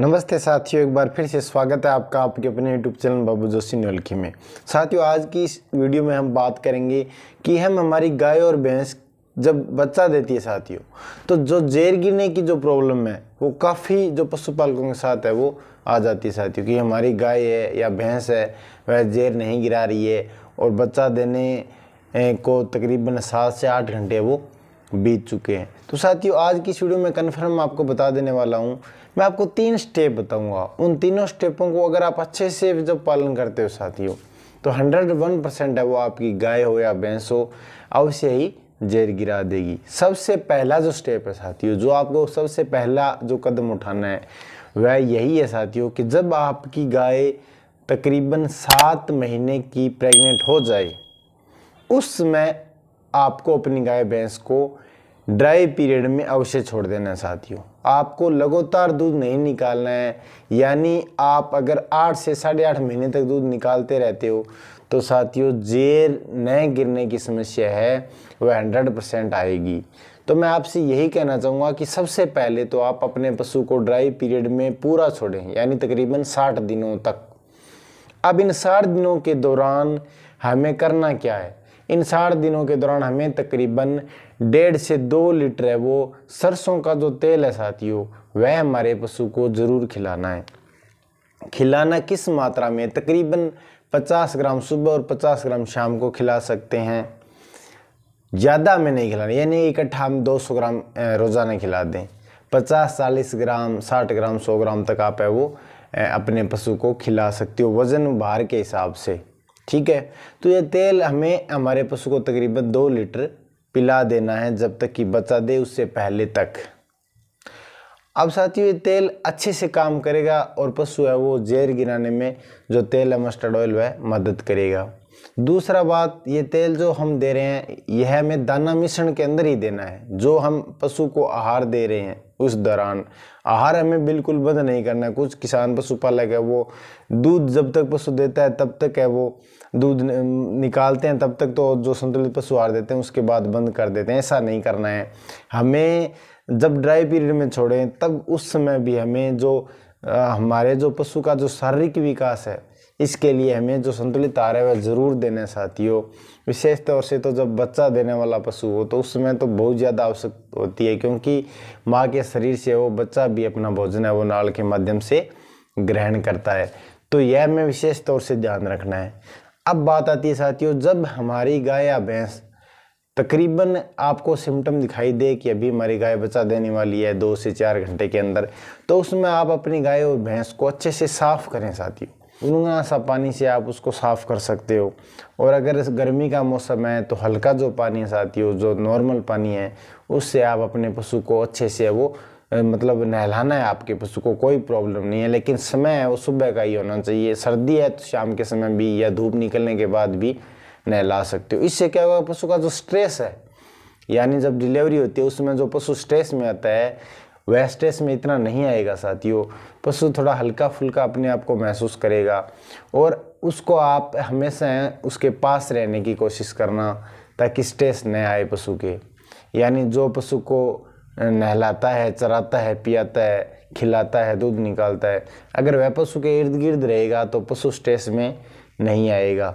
नमस्ते साथियों एक बार फिर से स्वागत है आपका आपके अपने यूट्यूब चैनल बाबू जोशी नलखी में साथियों आज की इस वीडियो में हम बात करेंगे कि हम हमारी गाय और भैंस जब बच्चा देती है साथियों तो जो जेर गिरने की जो प्रॉब्लम है वो काफ़ी जो पशुपालकों के साथ है वो आ जाती है साथियों कि हमारी गाय है या भैंस है वह जेर नहीं गिरा रही है और बच्चा देने को तकरीबन सात से आठ घंटे वो बीत चुके हैं तो साथियों आज की वीडियो में कन्फर्म आपको बता देने वाला हूँ मैं आपको तीन स्टेप बताऊँगा उन तीनों स्टेपों को अगर आप अच्छे से जब पालन करते हो साथियों तो हंड्रेड वन परसेंट है वो आपकी गाय हो या भैंस हो अवश्य ही जेर गिरा देगी सबसे पहला जो स्टेप है साथियों जो आपको सबसे पहला जो कदम उठाना है वह यही है साथियों कि जब आपकी गाय तकरीबन सात महीने की प्रेग्नेंट हो जाए उस समय आपको अपनी गाय भैंस को ड्राई पीरियड में अवश्य छोड़ देना साथियों आपको लगातार दूध नहीं निकालना है यानी आप अगर आठ से साढ़े आठ महीने तक दूध निकालते रहते हो तो साथियों जेर न गिरने की समस्या है वह हंड्रेड परसेंट आएगी तो मैं आपसे यही कहना चाहूँगा कि सबसे पहले तो आप अपने पशु को ड्राई पीरियड में पूरा छोड़ें यानी तकरीबन साठ दिनों तक अब इन साठ दिनों के दौरान हमें करना क्या है इन साठ दिनों के दौरान हमें तकरीबन डेढ़ से दो लीटर है वो सरसों का जो तेल है साथियों वह हमारे पशु को ज़रूर खिलाना है खिलाना किस मात्रा में तकरीबन 50 ग्राम सुबह और 50 ग्राम शाम को खिला सकते हैं ज़्यादा हमें नहीं खिलाना यानी इकट्ठा हम 200 ग्राम रोज़ाना खिला दें 50 चालीस ग्राम 60 ग्राम 100 ग्राम तक आप है वो अपने पशु को खिला सकते हो वज़न भार के हिसाब से ठीक है तो ये तेल हमें हमारे पशु को तकरीबन दो लीटर पिला देना है जब तक कि बचा दे उससे पहले तक अब साथियों ये तेल अच्छे से काम करेगा और पशु है वो जेर गिराने में जो तेल है मस्टर्ड ऑयल वह मदद करेगा दूसरा बात ये तेल जो हम दे रहे हैं यह हमें दाना मिश्रण के अंदर ही देना है जो हम पशु को आहार दे रहे हैं उस दौरान आहार हमें बिल्कुल बंद नहीं करना है कुछ किसान पशुपालक है वो दूध जब तक पशु देता है तब तक है वो दूध निकालते हैं तब तक तो जो संतुलित पशु आहार देते हैं उसके बाद बंद कर देते हैं ऐसा नहीं करना है हमें जब ड्राई पीरियड में छोड़ें तब उस समय भी हमें जो हमारे जो पशु का जो शारीरिक विकास है इसके लिए हमें जो संतुलित आहार है वह ज़रूर देना साथियों विशेष तौर से तो जब बच्चा देने वाला पशु हो तो उसमें तो बहुत ज़्यादा आवश्यक होती है क्योंकि माँ के शरीर से वो बच्चा भी अपना भोजन है वो नाल के माध्यम से ग्रहण करता है तो यह हमें विशेष तौर से ध्यान रखना है अब बात आती है साथियों जब हमारी गाय या भैंस तकरीबन आपको सिम्टम दिखाई दे कि अभी हमारी गाय बच्चा देने वाली है दो से चार घंटे के अंदर तो उसमें आप अपनी गाय और भैंस को अच्छे से साफ करें साथियों गुनगुना सा पानी से आप उसको साफ़ कर सकते हो और अगर गर्मी का मौसम है तो हल्का जो पानी है हो जो नॉर्मल पानी है उससे आप अपने पशु को अच्छे से वो मतलब नहलाना है आपके पशु को कोई प्रॉब्लम नहीं है लेकिन समय है वो सुबह का ही होना चाहिए सर्दी है तो शाम के समय भी या धूप निकलने के बाद भी नहला सकते हो इससे क्या होगा पशु का जो स्ट्रेस है यानी जब डिलीवरी होती है उसमें जो पशु स्ट्रेस में आता है वेस्टेज में इतना नहीं आएगा साथियों पशु थोड़ा हल्का फुल्का अपने आप को महसूस करेगा और उसको आप हमेशा उसके पास रहने की कोशिश करना ताकि स्ट्रेस न आए पशु के यानी जो पशु को नहलाता है चराता है पियाता है खिलाता है दूध निकालता है अगर वह पशु के इर्द गिर्द रहेगा तो पशु स्ट्रेस में नहीं आएगा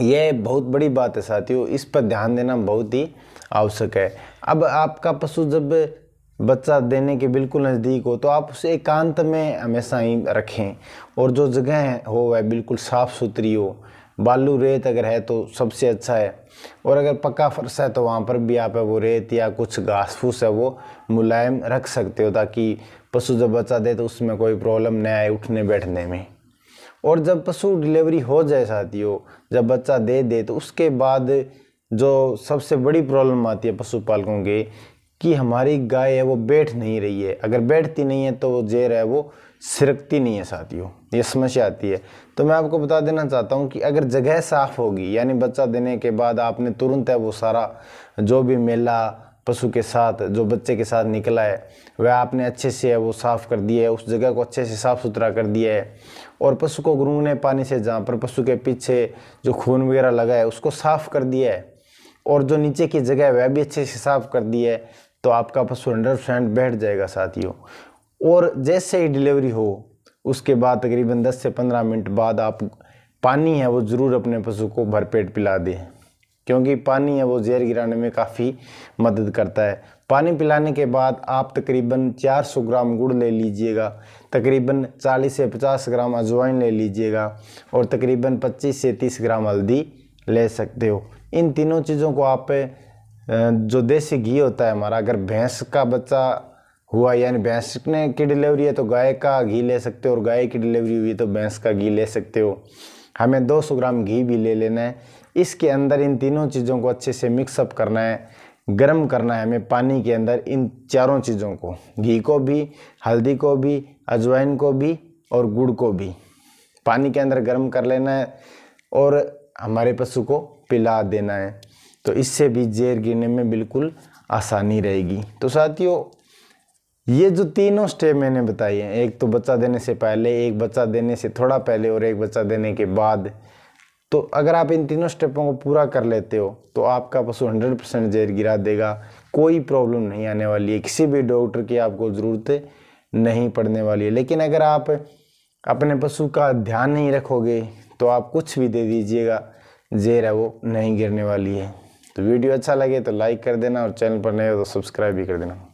यह बहुत बड़ी बात है साथियों इस पर ध्यान देना बहुत ही आवश्यक है अब आपका पशु जब बच्चा देने के बिल्कुल नज़दीक हो तो आप उसे एकांत में हमेशा ही रखें और जो जगह हो वह बिल्कुल साफ़ सुथरी हो बालू रेत अगर है तो सबसे अच्छा है और अगर पक्का फर्श है तो वहाँ पर भी आप वो रेत या कुछ घास फूस है वो मुलायम रख सकते हो ताकि पशु जब बच्चा दे तो उसमें कोई प्रॉब्लम न आए उठने बैठने में और जब पशु डिलीवरी हो जाए साथियों जब बच्चा दे दे तो उसके बाद जो सबसे बड़ी प्रॉब्लम आती है पशुपालकों के कि हमारी गाय है वो बैठ नहीं रही है अगर बैठती नहीं है तो जेर है वो सिरकती नहीं है साथियों ये समस्या आती है तो मैं आपको बता देना चाहता हूँ कि अगर जगह साफ़ होगी यानी बच्चा देने के बाद आपने तुरंत है वो सारा जो भी मेला पशु के साथ जो बच्चे के साथ निकला है वह आपने अच्छे से है वो साफ़ कर दिया है उस जगह को अच्छे से साफ़ सुथरा कर दिया है और पशु को गुनगुने पानी से जहाँ पर पशु के पीछे जो खून वगैरह लगा है उसको साफ़ कर दिया है और जो नीचे की जगह है वह भी अच्छे से साफ़ कर दी है तो आपका हंड्रेड परसेंट बैठ जाएगा साथियों और जैसे ही डिलीवरी हो उसके बाद तकरीबन 10 से 15 मिनट बाद आप पानी है वो ज़रूर अपने पशु को भरपेट पिला दें क्योंकि पानी है वो जहर गिराने में काफ़ी मदद करता है पानी पिलाने के बाद आप तकरीबन 400 ग्राम गुड़ ले लीजिएगा तकरीबन 40 से 50 ग्राम अजवाइन ले लीजिएगा और तकरीबन 25 से 30 ग्राम हल्दी ले सकते हो इन तीनों चीज़ों को आप जो देसी घी होता है हमारा अगर भैंस का बच्चा हुआ यानी भैंस ने की डिलीवरी है तो गाय का घी ले सकते हो और गाय की डिलीवरी हुई तो भैंस का घी ले सकते हो हमें 200 ग्राम घी भी ले लेना है इसके अंदर इन तीनों चीज़ों को अच्छे से मिक्सअप करना है गर्म करना है हमें पानी के अंदर इन चारों चीज़ों को घी को भी हल्दी को भी अजवाइन को भी और गुड़ को भी पानी के अंदर गर्म कर लेना है और हमारे पशु को पिला देना है तो इससे भी जेर गिरने में बिल्कुल आसानी रहेगी तो साथियों ये जो तीनों स्टेप मैंने बताए हैं एक तो बच्चा देने से पहले एक बच्चा देने से थोड़ा पहले और एक बच्चा देने के बाद तो अगर आप इन तीनों स्टेपों को पूरा कर लेते हो तो आपका पशु 100 परसेंट जेर गिरा देगा कोई प्रॉब्लम नहीं आने वाली है किसी भी डॉक्टर की आपको ज़रूरत नहीं पड़ने वाली है लेकिन अगर आप अपने पशु का ध्यान नहीं रखोगे तो आप कुछ भी दे दीजिएगा जेर है वो नहीं गिरने वाली है तो वीडियो अच्छा लगे तो लाइक कर देना और चैनल पर नए हो तो सब्सक्राइब भी कर देना